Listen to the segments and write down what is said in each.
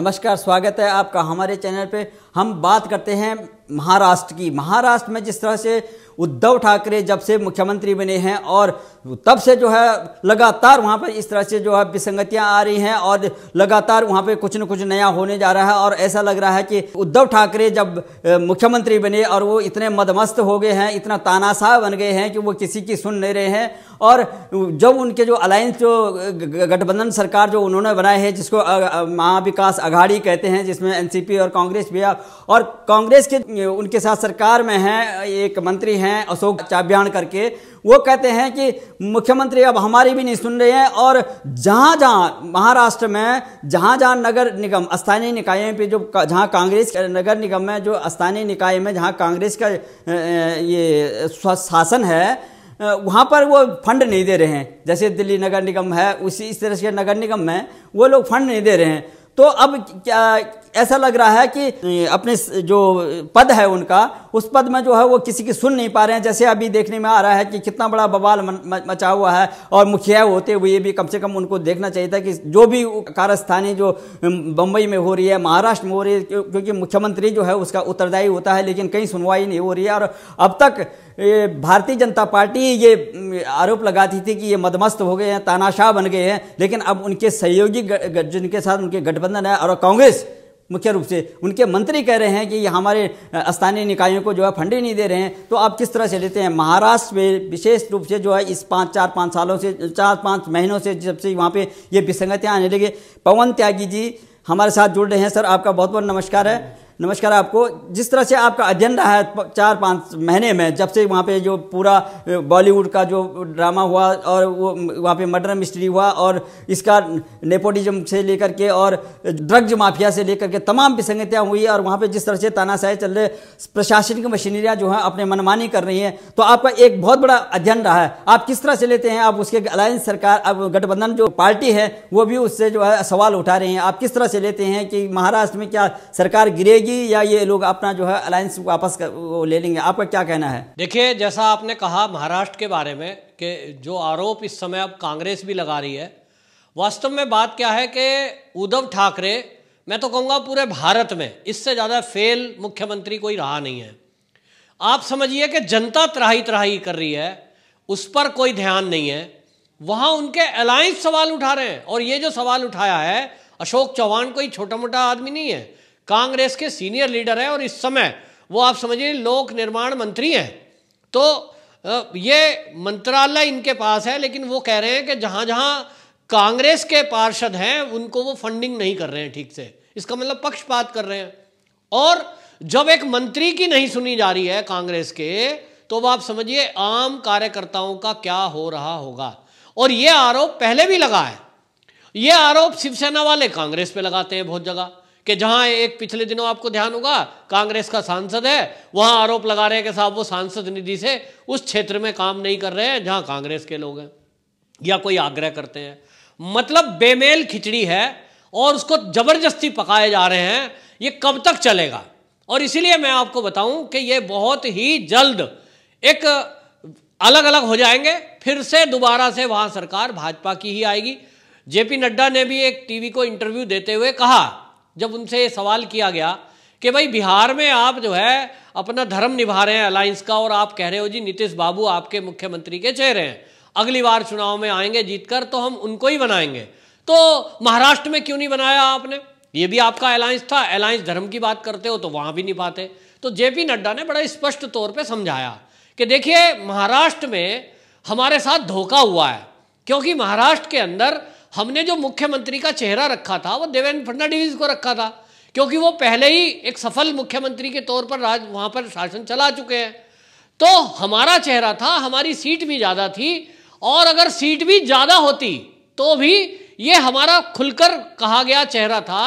नमस्कार स्वागत है आपका हमारे चैनल पे हम बात करते हैं महाराष्ट्र की महाराष्ट्र में जिस तरह से उद्धव ठाकरे जब से मुख्यमंत्री बने हैं और तब से जो है लगातार वहाँ पर इस तरह से जो है विसंगतियाँ आ रही हैं और लगातार वहाँ पर कुछ न कुछ नया होने जा रहा है और ऐसा लग रहा है कि उद्धव ठाकरे जब मुख्यमंत्री बने और वो इतने मदमस्त हो गए हैं इतना तानाशाह बन गए हैं कि वो किसी की सुन नहीं रहे हैं और जब उनके जो अलायंस जो गठबंधन सरकार जो उन्होंने बनाए हैं जिसको महाविकास अघाड़ी कहते हैं जिसमें एनसीपी और कांग्रेस भी और कांग्रेस के उनके साथ सरकार में हैं एक मंत्री हैं हैं अशोक चाब्यान करके वो कहते हैं कि मुख्यमंत्री अब हमारी भी नहीं सुन रहे हैं और जहाँ जहाँ महाराष्ट्र में जहाँ जहाँ नगर निगम स्थानीय निकाय पे जो जहाँ कांग्रेस नगर निगम में जो स्थानीय निकाय में जहाँ कांग्रेस का ये शासन है वहाँ पर वो फंड नहीं दे रहे हैं जैसे दिल्ली नगर निगम है उसी इस तरह से नगर निगम में वो लोग फंड नहीं दे रहे हैं तो अब क्या ऐसा लग रहा है कि अपने जो पद है उनका उस पद में जो है वो किसी की सुन नहीं पा रहे हैं जैसे अभी देखने में आ रहा है कि कितना बड़ा बवाल मचा हुआ है और मुखिया होते हुए भी कम से कम उनको देखना चाहिए था कि जो भी कारस्थानी जो बम्बई में हो रही है महाराष्ट्र में हो रही है क्योंकि मुख्यमंत्री जो है उसका उत्तरदायी होता है लेकिन कहीं सुनवाई नहीं हो रही है और अब तक भारतीय जनता पार्टी ये आरोप लगाती थी कि ये मदमस्त हो गए हैं तानाशाह बन गए हैं लेकिन अब उनके सहयोगी जिनके साथ उनके गठबंधन है और कांग्रेस मुख्य रूप से उनके मंत्री कह रहे हैं कि हमारे स्थानीय निकायों को जो है फंडिंग नहीं दे रहे हैं तो आप किस तरह से लेते हैं महाराष्ट्र में विशेष रूप से जो है इस पाँच चार पाँच सालों से चार पाँच महीनों से जब से वहाँ पे ये विसंगतियाँ आने लगी पवन त्यागी जी हमारे साथ जुड़ रहे हैं सर आपका बहुत बहुत नमस्कार है नमस्कार आपको जिस तरह से आपका अध्ययन रहा है चार पाँच महीने में जब से वहाँ पे जो पूरा बॉलीवुड का जो ड्रामा हुआ और वो वहाँ पे मर्डर मिस्ट्री हुआ और इसका नेपोटिज्म से लेकर के और ड्रग्ज माफिया से लेकर के तमाम विसंगतियाँ हुई और वहाँ पर जिस तरह से तानाशाही चल रहे प्रशासनिक मशीनरियाँ जो हैं अपने मनमानी कर रही हैं तो आपका एक बहुत बड़ा अध्ययन रहा है आप किस तरह से लेते हैं आप उसके अलायंस सरकार अब गठबंधन जो पार्टी है वो भी उससे जो है सवाल उठा रहे हैं आप किस तरह से लेते हैं कि महाराष्ट्र में क्या सरकार गिरेगी मिलेगी या ये लोग अपना जो है अलायंस वापस कर, वो ले लेंगे आपका क्या कहना है देखिए जैसा आपने कहा महाराष्ट्र के बारे में कि जो आरोप इस समय अब कांग्रेस भी लगा रही है वास्तव में बात क्या है कि उद्धव ठाकरे मैं तो कहूँगा पूरे भारत में इससे ज़्यादा फेल मुख्यमंत्री कोई रहा नहीं है आप समझिए कि जनता त्राही त्राही कर रही है उस पर कोई ध्यान नहीं है वहाँ उनके अलायंस सवाल उठा रहे हैं और ये जो सवाल उठाया है अशोक चौहान कोई छोटा मोटा आदमी नहीं है कांग्रेस के सीनियर लीडर हैं और इस समय वो आप समझिए लोक निर्माण मंत्री हैं तो ये मंत्रालय इनके पास है लेकिन वो कह रहे हैं कि जहाँ जहाँ कांग्रेस के पार्षद हैं उनको वो फंडिंग नहीं कर रहे हैं ठीक से इसका मतलब पक्षपात कर रहे हैं और जब एक मंत्री की नहीं सुनी जा रही है कांग्रेस के तो वह आप समझिए आम कार्यकर्ताओं का क्या हो रहा होगा और यह आरोप पहले भी लगा है ये आरोप शिवसेना वाले कांग्रेस पे लगाते हैं बहुत जगह कि जहां एक पिछले दिनों आपको ध्यान होगा कांग्रेस का सांसद है वहां आरोप लगा रहे हैं कि साहब वो सांसद निधि से उस क्षेत्र में काम नहीं कर रहे हैं जहां कांग्रेस के लोग हैं या कोई आग्रह करते हैं मतलब बेमेल खिचड़ी है और उसको जबरदस्ती पकाए जा रहे हैं ये कब तक चलेगा और इसीलिए मैं आपको बताऊं कि ये बहुत ही जल्द एक अलग अलग हो जाएंगे फिर से दोबारा से वहां सरकार भाजपा की ही आएगी जेपी नड्डा ने भी एक टीवी को इंटरव्यू देते हुए कहा जब उनसे ये सवाल किया गया कि भाई बिहार में आप जो है अपना धर्म निभा रहे हैं अलायंस का और आप कह रहे हो जी नीतीश बाबू आपके मुख्यमंत्री के चेहरे हैं अगली बार चुनाव में आएंगे जीतकर तो हम उनको ही बनाएंगे तो महाराष्ट्र में क्यों नहीं बनाया आपने ये भी आपका अलायंस था अलायंस धर्म की बात करते हो तो वहां भी नहीं पाते तो जेपी नड्डा ने बड़ा स्पष्ट तौर पर समझाया कि देखिए महाराष्ट्र में हमारे साथ धोखा हुआ है क्योंकि महाराष्ट्र के अंदर हमने जो मुख्यमंत्री का चेहरा रखा था वो देवेंद्र फडणवीस को रखा था क्योंकि वो पहले ही एक सफल मुख्यमंत्री के तौर पर राज वहाँ पर शासन चला चुके हैं तो हमारा चेहरा था हमारी सीट भी ज़्यादा थी और अगर सीट भी ज़्यादा होती तो भी ये हमारा खुलकर कहा गया चेहरा था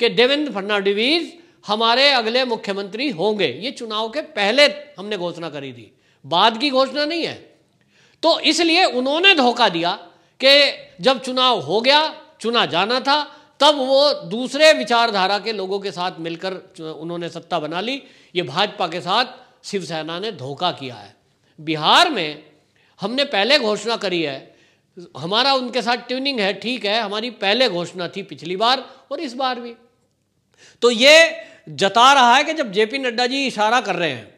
कि देवेंद्र फडणवीस हमारे अगले मुख्यमंत्री होंगे ये चुनाव के पहले हमने घोषणा करी थी बाद की घोषणा नहीं है तो इसलिए उन्होंने धोखा दिया कि जब चुनाव हो गया चुना जाना था तब वो दूसरे विचारधारा के लोगों के साथ मिलकर उन्होंने सत्ता बना ली ये भाजपा के साथ शिवसेना ने धोखा किया है बिहार में हमने पहले घोषणा करी है हमारा उनके साथ ट्यूनिंग है ठीक है हमारी पहले घोषणा थी पिछली बार और इस बार भी तो ये जता रहा है कि जब जेपी नड्डा जी इशारा कर रहे हैं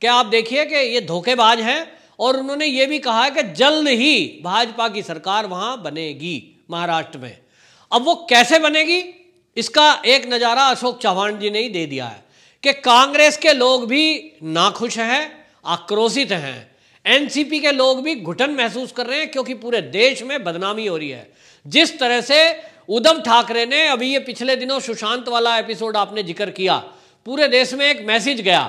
कि आप देखिए कि ये धोखेबाज हैं और उन्होंने ये भी कहा है कि जल्द ही भाजपा की सरकार वहां बनेगी महाराष्ट्र में अब वो कैसे बनेगी इसका एक नज़ारा अशोक चौहान जी ने ही दे दिया है कि कांग्रेस के लोग भी नाखुश हैं आक्रोशित हैं एनसीपी के लोग भी घुटन महसूस कर रहे हैं क्योंकि पूरे देश में बदनामी हो रही है जिस तरह से उद्धव ठाकरे ने अभी ये पिछले दिनों सुशांत वाला एपिसोड आपने जिक्र किया पूरे देश में एक मैसेज गया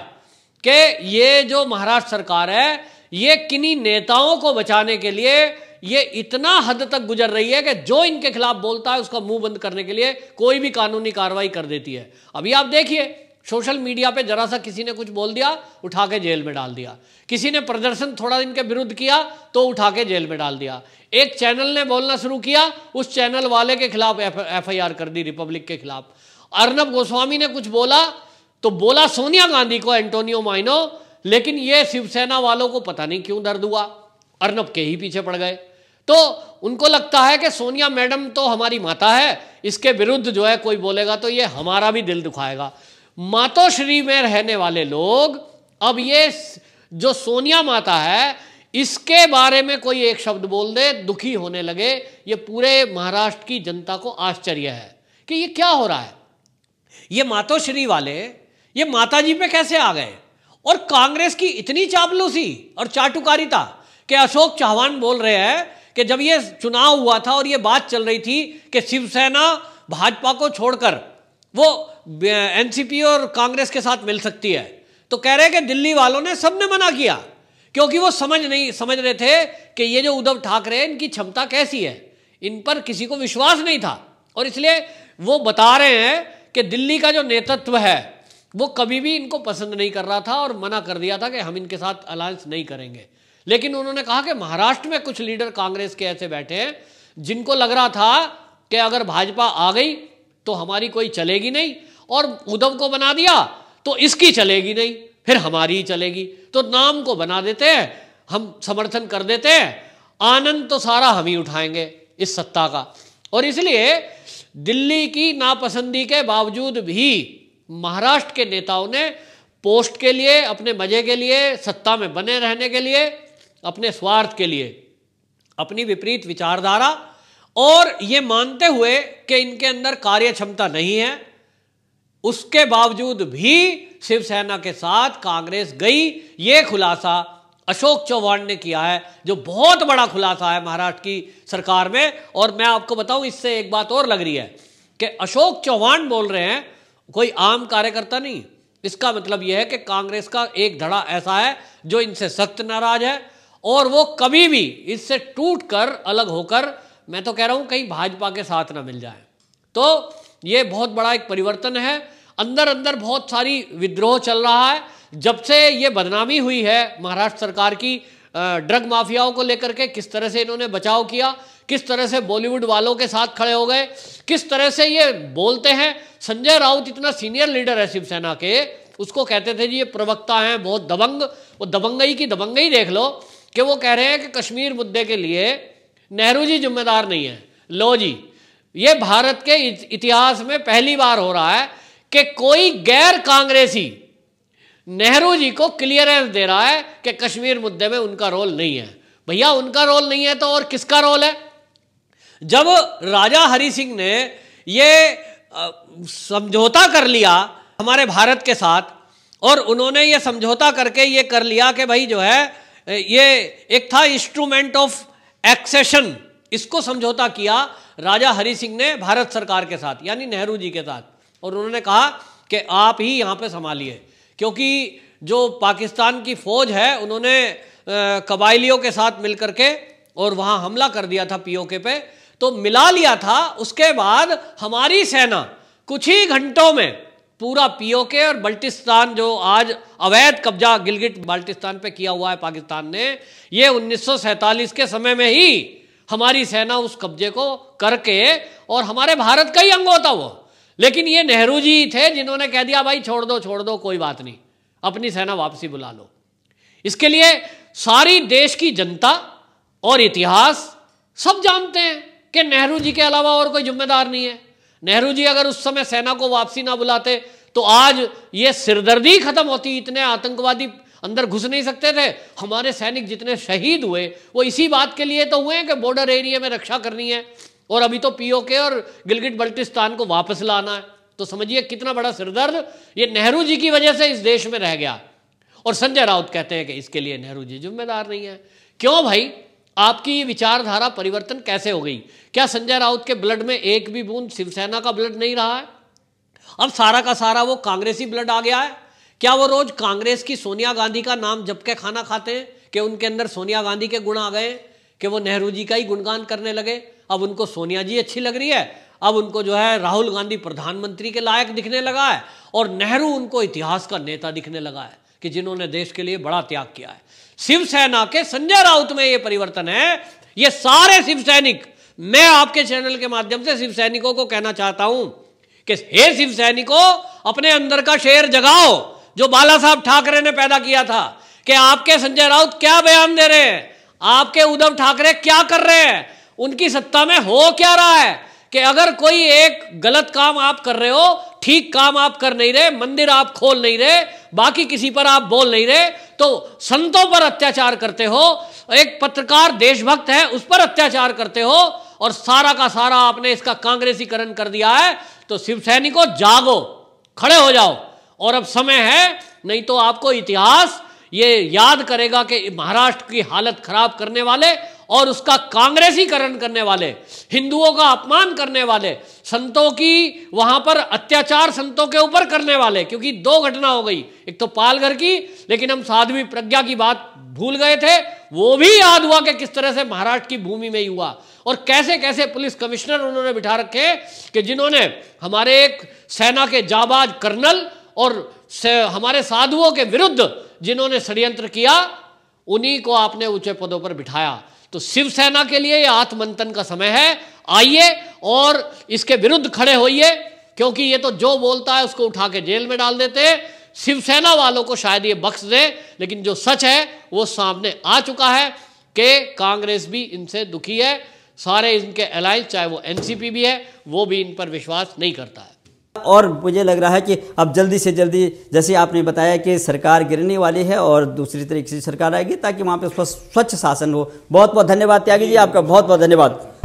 कि ये जो महाराष्ट्र सरकार है ये किन्हीं नेताओं को बचाने के लिए ये इतना हद तक गुजर रही है कि जो इनके खिलाफ बोलता है उसका मुंह बंद करने के लिए कोई भी कानूनी कार्रवाई कर देती है अभी आप देखिए सोशल मीडिया पे जरा सा किसी ने कुछ बोल दिया उठा के जेल में डाल दिया किसी ने प्रदर्शन थोड़ा इनके विरुद्ध किया तो उठा के जेल में डाल दिया एक चैनल ने बोलना शुरू किया उस चैनल वाले के खिलाफ एफ आई आर कर दी रिपब्लिक के खिलाफ अर्नब गोस्वामी ने कुछ बोला तो बोला सोनिया गांधी को एंटोनियो माइनो लेकिन ये शिवसेना वालों को पता नहीं क्यों दर्द हुआ अर्नब के ही पीछे पड़ गए तो उनको लगता है कि सोनिया मैडम तो हमारी माता है इसके विरुद्ध जो है कोई बोलेगा तो ये हमारा भी दिल दुखाएगा मातोश्री में रहने वाले लोग अब ये जो सोनिया माता है इसके बारे में कोई एक शब्द बोल दे दुखी होने लगे ये पूरे महाराष्ट्र की जनता को आश्चर्य है कि ये क्या हो रहा है ये मातोश्री वाले ये माताजी पे कैसे आ गए और कांग्रेस की इतनी चापलूसी और चाटुकारिता कि अशोक चौहान बोल रहे हैं कि जब ये चुनाव हुआ था और ये बात चल रही थी कि शिवसेना भाजपा को छोड़कर वो एनसीपी और कांग्रेस के साथ मिल सकती है तो कह रहे हैं कि दिल्ली वालों ने सबने मना किया क्योंकि वो समझ नहीं समझ रहे थे कि ये जो उद्धव ठाकरे हैं इनकी क्षमता कैसी है इन पर किसी को विश्वास नहीं था और इसलिए वो बता रहे हैं कि दिल्ली का जो नेतृत्व है वो कभी भी इनको पसंद नहीं कर रहा था और मना कर दिया था कि हम इनके साथ अलायंस नहीं करेंगे लेकिन उन्होंने कहा कि महाराष्ट्र में कुछ लीडर कांग्रेस के ऐसे बैठे हैं जिनको लग रहा था कि अगर भाजपा आ गई तो हमारी कोई चलेगी नहीं और उद्धव को बना दिया तो इसकी चलेगी नहीं फिर हमारी ही चलेगी तो नाम को बना देते हैं हम समर्थन कर देते हैं आनंद तो सारा हम ही उठाएंगे इस सत्ता का और इसलिए दिल्ली की नापसंदी के बावजूद भी महाराष्ट्र के नेताओं ने पोस्ट के लिए अपने मजे के लिए सत्ता में बने रहने के लिए अपने स्वार्थ के लिए अपनी विपरीत विचारधारा और ये मानते हुए कि इनके अंदर कार्य क्षमता नहीं है उसके बावजूद भी शिवसेना के साथ कांग्रेस गई ये खुलासा अशोक चौहान ने किया है जो बहुत बड़ा खुलासा है महाराष्ट्र की सरकार में और मैं आपको बताऊं इससे एक बात और लग रही है कि अशोक चौहान बोल रहे हैं कोई आम कार्यकर्ता नहीं इसका मतलब यह है कि कांग्रेस का एक धड़ा ऐसा है जो इनसे सख्त नाराज है और वो कभी भी इससे टूट कर अलग होकर मैं तो कह रहा हूं कहीं भाजपा के साथ ना मिल जाए तो ये बहुत बड़ा एक परिवर्तन है अंदर अंदर बहुत सारी विद्रोह चल रहा है जब से ये बदनामी हुई है महाराष्ट्र सरकार की ड्रग माफियाओं को लेकर के किस तरह से इन्होंने बचाव किया किस तरह से बॉलीवुड वालों के साथ खड़े हो गए किस तरह से ये बोलते हैं संजय राउत इतना सीनियर लीडर है शिवसेना के उसको कहते थे जी ये प्रवक्ता हैं बहुत दबंग वो दबंगई की दबंगई देख लो कि वो कह रहे हैं कि कश्मीर मुद्दे के लिए नेहरू जी जिम्मेदार नहीं है लो जी ये भारत के इतिहास में पहली बार हो रहा है कि कोई गैर कांग्रेसी नेहरू जी को क्लियरेंस दे रहा है कि कश्मीर मुद्दे में उनका रोल नहीं है भैया उनका रोल नहीं है तो और किसका रोल है जब राजा हरि सिंह ने ये समझौता कर लिया हमारे भारत के साथ और उन्होंने ये समझौता करके ये कर लिया कि भाई जो है ये एक था इंस्ट्रूमेंट ऑफ एक्सेशन इसको समझौता किया राजा हरि सिंह ने भारत सरकार के साथ यानी नेहरू जी के साथ और उन्होंने कहा कि आप ही यहाँ पे संभालिए क्योंकि जो पाकिस्तान की फौज है उन्होंने कबायलियों के साथ मिलकर के और वहाँ हमला कर दिया था पीओके पे तो मिला लिया था उसके बाद हमारी सेना कुछ ही घंटों में पूरा पीओके और बल्टिस्तान जो आज अवैध कब्जा गिलगिट बाल्टिस्तान पे किया हुआ है पाकिस्तान ने ये उन्नीस के समय में ही हमारी सेना उस कब्जे को करके और हमारे भारत का ही अंग होता वो लेकिन ये नेहरू जी थे जिन्होंने कह दिया भाई छोड़ दो छोड़ दो कोई बात नहीं अपनी सेना वापसी बुला लो इसके लिए सारी देश की जनता और इतिहास सब जानते हैं कि नेहरू जी के अलावा और कोई जिम्मेदार नहीं है नेहरू जी अगर उस समय सेना को वापसी ना बुलाते तो आज ये सिरदर्दी खत्म होती इतने आतंकवादी अंदर घुस नहीं सकते थे हमारे सैनिक जितने शहीद हुए वो इसी बात के लिए तो हुए हैं कि बॉर्डर एरिया में रक्षा करनी है और अभी तो पीओके और गिलगिट बल्टिस्तान को वापस लाना है तो समझिए कितना बड़ा सिरदर्द ये नेहरू जी की वजह से इस देश में रह गया और संजय राउत कहते हैं कि इसके लिए नेहरू जी जिम्मेदार नहीं है क्यों भाई आपकी विचारधारा परिवर्तन कैसे हो गई क्या संजय राउत के ब्लड में एक भी बूंद शिवसेना का ब्लड नहीं रहा है अब सारा का सारा वो कांग्रेसी ब्लड आ गया है क्या वो रोज कांग्रेस की सोनिया गांधी का नाम जब के खाना खाते हैं कि उनके अंदर सोनिया गांधी के गुण आ गए कि वो नेहरू जी का ही गुणगान करने लगे अब उनको सोनिया जी अच्छी लग रही है अब उनको जो है राहुल गांधी प्रधानमंत्री के लायक दिखने लगा है और नेहरू उनको इतिहास का नेता दिखने लगा है कि जिन्होंने देश के लिए बड़ा त्याग किया है शिवसेना के संजय राउत में यह परिवर्तन है ये सारे शिव सैनिक मैं आपके चैनल के माध्यम से शिव सैनिकों को कहना चाहता हूं कि हे शिव सैनिकों अपने अंदर का शेर जगाओ जो बाला साहब ठाकरे ने पैदा किया था कि आपके संजय राउत क्या बयान दे रहे हैं आपके उद्धव ठाकरे क्या कर रहे हैं उनकी सत्ता में हो क्या रहा है कि अगर कोई एक गलत काम आप कर रहे हो ठीक काम आप कर नहीं रहे मंदिर आप खोल नहीं रहे बाकी किसी पर आप बोल नहीं रहे तो संतों पर अत्याचार करते हो एक पत्रकार देशभक्त है उस पर अत्याचार करते हो और सारा का सारा आपने इसका कांग्रेसीकरण कर दिया है तो शिव सैनिकों जागो खड़े हो जाओ और अब समय है नहीं तो आपको इतिहास ये याद करेगा कि महाराष्ट्र की हालत खराब करने वाले और उसका कांग्रेसीकरण करने वाले हिंदुओं का अपमान करने वाले संतों की वहां पर अत्याचार संतों के ऊपर करने वाले क्योंकि दो घटना हो गई एक तो पालघर की लेकिन हम साध्वी प्रज्ञा की बात भूल गए थे वो भी याद हुआ कि किस तरह से महाराष्ट्र की भूमि में ही हुआ और कैसे कैसे पुलिस कमिश्नर उन्होंने बिठा रखे कि जिन्होंने हमारे एक सेना के जाबाज कर्नल और हमारे साधुओं के विरुद्ध जिन्होंने षडयंत्र किया उन्हीं को आपने ऊंचे पदों पर बिठाया तो शिवसेना के लिए यह आत्मंथन का समय है आइए और इसके विरुद्ध खड़े होइए क्योंकि ये तो जो बोलता है उसको उठा के जेल में डाल देते हैं शिवसेना वालों को शायद ये बख्श दे लेकिन जो सच है वो सामने आ चुका है कि कांग्रेस भी इनसे दुखी है सारे इनके अलायंस चाहे वो एनसीपी भी है वो भी इन पर विश्वास नहीं करता है और मुझे लग रहा है कि अब जल्दी से जल्दी जैसे आपने बताया कि सरकार गिरने वाली है और दूसरी तरीके से सरकार आएगी ताकि वहाँ पर स्वच्छ शासन हो बहुत बहुत धन्यवाद त्यागी जी आपका बहुत बहुत धन्यवाद